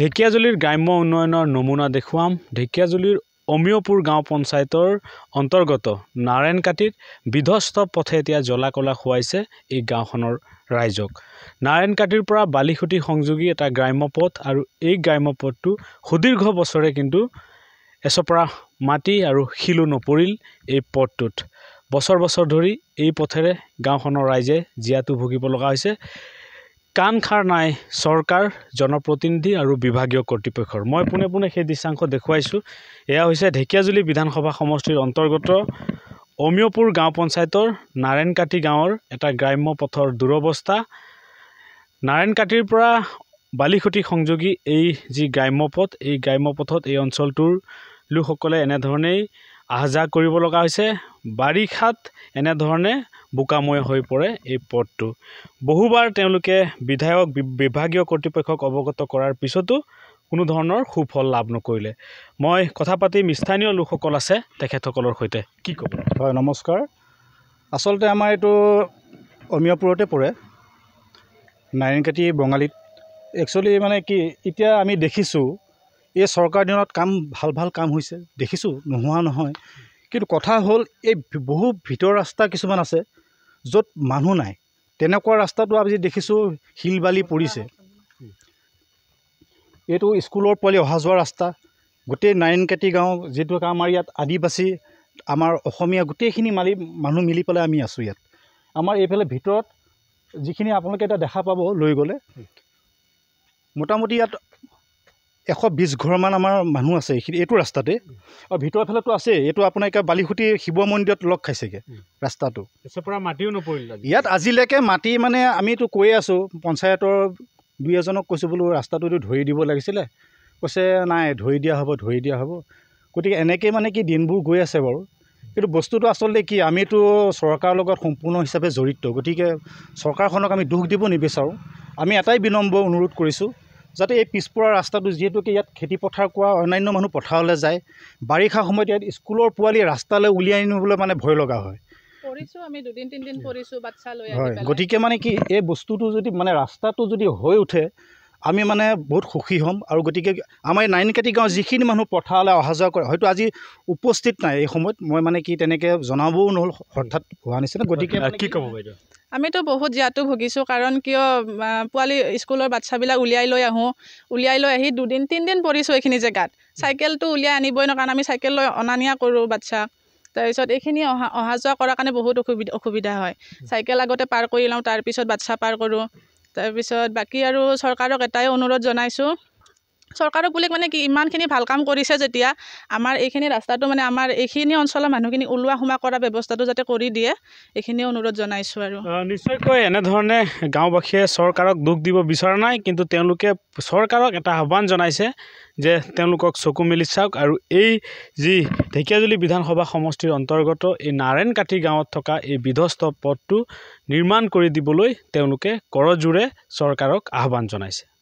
ঢেকিয়াজুলিৰ গ্ৰাম্য উন্নয়নৰ নমুনা দেখুৱাম ঢেকিয়াজুলিৰ অমিয়পুৰ গাঁও পঞ্চায়তৰ অন্তৰ্গত নাৰায়ণকাটিত বিধ্বস্ত পথে এতিয়া জলা কলা খুৱাইছে এই গাঁওখনৰ ৰাইজক নাৰায়ণকাটিৰ পৰা বালিখুটি সংযোগী এটা গ্ৰাম্য পথ আৰু এই গ্ৰাম্য পথটো সুদীৰ্ঘ বছৰে কিন্তু এচপৰা মাটি আৰু শিলো নপৰিল এই পথটোত বছৰ বছৰ ধৰি এই পথেৰে গাঁওখনৰ ৰাইজে জীয়াতু ভুগিব লগা হৈছে কাণ খাৰ নাই চৰকাৰ জনপ্ৰতিনিধি আৰু বিভাগীয় কৰ্তৃপক্ষৰ মই পোনে পোনে সেই দৃশ্যাংশ দেখুৱাইছোঁ এয়া হৈছে ঢেকীয়াজুলি বিধানসভা সমষ্টিৰ অন্তৰ্গত অমিয়পুৰ গাঁও পঞ্চায়তৰ নাৰায়ণকাটি গাঁৱৰ এটা গ্ৰাম্য পথৰ দুৰৱস্থা নাৰায়ণকাটিৰ পৰা বালিখুটি সংযোগী এই যি গ্ৰাম্য পথ এই গ্ৰাম্য পথত এই অঞ্চলটোৰ লোকসকলে এনেধৰণেই আহ যাহ কৰিব লগা হৈছে বাৰিষাত এনেধৰণে বোকাময় হৈ পৰে এই পথটো বহুবাৰ তেওঁলোকে বিধায়ক বিভাগীয় কৰ্তৃপক্ষক অৱগত কৰাৰ পিছতো কোনো ধৰণৰ সুফল লাভ নকৰিলে মই কথা পাতিম স্থানীয় লোকসকল আছে তেখেতসকলৰ সৈতে কি ক'ব হয় নমস্কাৰ আচলতে আমাৰ এইটো অমিয়াপুৰতে পৰে নাৰায়ণকাটি বঙালীত একচুৱেলি মানে কি এতিয়া আমি দেখিছোঁ এই চৰকাৰ দিনত কাম ভাল ভাল কাম হৈছে দেখিছোঁ নোহোৱা নহয় কিন্তু কথা হ'ল এই বহু ভিতৰ ৰাস্তা কিছুমান আছে য'ত মানুহ নাই তেনেকুৱা ৰাস্তাটো আজি দেখিছোঁ শিল বালি পৰিছে এইটো স্কুলৰ পোৱালি অহা যোৱা ৰাস্তা গোটেই নাৰায়ণকাটি গাঁও যিটো আমাৰ ইয়াত আদিবাসী আমাৰ অসমীয়া গোটেইখিনি মালি মানুহ মিলি পেলাই আমি আছোঁ ইয়াত আমাৰ এইফালে ভিতৰত যিখিনি আপোনালোকে এতিয়া দেখা পাব লৈ গ'লে মোটামুটি ইয়াত এশ বিছ ঘৰমান আমাৰ মানুহ আছে এইখিনি এইটো ৰাস্তাতে আৰু ভিতৰৰ ফালেতো আছেই এইটো আপোনাৰ এতিয়া বালিখুটি শিৱ মন্দিৰত লগ খাইছেগৈ ৰাস্তাটো মাটিও নপৰিল ইয়াত আজিলৈকে মাটি মানে আমিতো কৈয়ে আছোঁ পঞ্চায়তৰ দুই এজনক কৈছোঁ বোলো ৰাস্তাটোতো ধৰি দিব লাগিছিলে কৈছে নাই ধৰি দিয়া হ'ব ধৰি দিয়া হ'ব গতিকে এনেকৈ মানে কি দিনবোৰ গৈ আছে বাৰু কিন্তু বস্তুটো আচলতে কি আমিতো চৰকাৰৰ লগত সম্পূৰ্ণ হিচাপে জড়িত গতিকে চৰকাৰখনক আমি দুখ দিব নিবিচাৰোঁ আমি এটাই বিনম্ব অনুৰোধ কৰিছোঁ যাতে এই পিছপৰা ৰাস্তাটো যিহেতুকে ইয়াত খেতি পথাৰ কৰা অন্যান্য মানুহ পথাৰলৈ যায় বাৰিষা সময়ত ইয়াত স্কুলৰ পোৱালি ৰাস্তালৈ উলিয়াই নিবলৈ মানে ভয় লগা হয় গতিকে মানে কি এই বস্তুটো যদি মানে ৰাস্তাটো যদি হৈ উঠে আমি মানে বহুত সুখী হ'ম আৰু গতিকে আমাৰ এই নাইনকাটি গাঁৱৰ যিখিনি মানুহ পথাৰলৈ অহা যোৱা কৰে হয়তো আজি উপস্থিত নাই এই সময়ত মই মানে কি তেনেকৈ জনাবও নহ'ল হঠাৎ হোৱা নিচিনা গতিকে কি ক'ব বাইদেউ আমিতো বহুত জীয়াতো ভুগিছোঁ কাৰণ কিয় পোৱালি স্কুলৰ বাচ্ছাবিলাক উলিয়াই লৈ আহোঁ উলিয়াই লৈ আহি দুদিন তিনিদিন পৰিছোঁ এইখিনি জেগাত চাইকেলটো উলিয়াই আনিবই ন কাৰণ আমি চাইকেল লৈ অনা নিয়া কৰোঁ বাচ্ছা তাৰপিছত এইখিনি অহা অহা যোৱা কৰাৰ কাৰণে বহুত অসুবিধা অসুবিধা হয় চাইকেল আগতে পাৰ কৰি লওঁ তাৰপিছত বাচ্ছা পাৰ কৰোঁ তাৰপিছত বাকী আৰু চৰকাৰক এটাই অনুৰোধ জনাইছোঁ চৰকাৰৰ বুলি মানে কি ইমানখিনি ভাল কাম কৰিছে যেতিয়া আমাৰ এইখিনি ৰাস্তাটো মানে আমাৰ এইখিনি অঞ্চলৰ মানুহখিনি ওলোৱা সোমোৱা কৰা ব্যৱস্থাটো যাতে কৰি দিয়ে এইখিনি অনুৰোধ জনাইছোঁ আৰু নিশ্চয়কৈ এনেধৰণে গাঁওবাসীয়ে চৰকাৰক দুখ দিব বিচৰা নাই কিন্তু তেওঁলোকে চৰকাৰক এটা আহ্বান জনাইছে যে তেওঁলোকক চকু মেলি চাওক আৰু এই যি ঢেকীয়াজুলি বিধানসভা সমষ্টিৰ অন্তৰ্গত এই নাৰায়ণকাঠি গাঁৱত থকা এই বিধ্বস্ত পথটো নিৰ্মাণ কৰি দিবলৈ তেওঁলোকে কৰজোৰে চৰকাৰক আহ্বান জনাইছে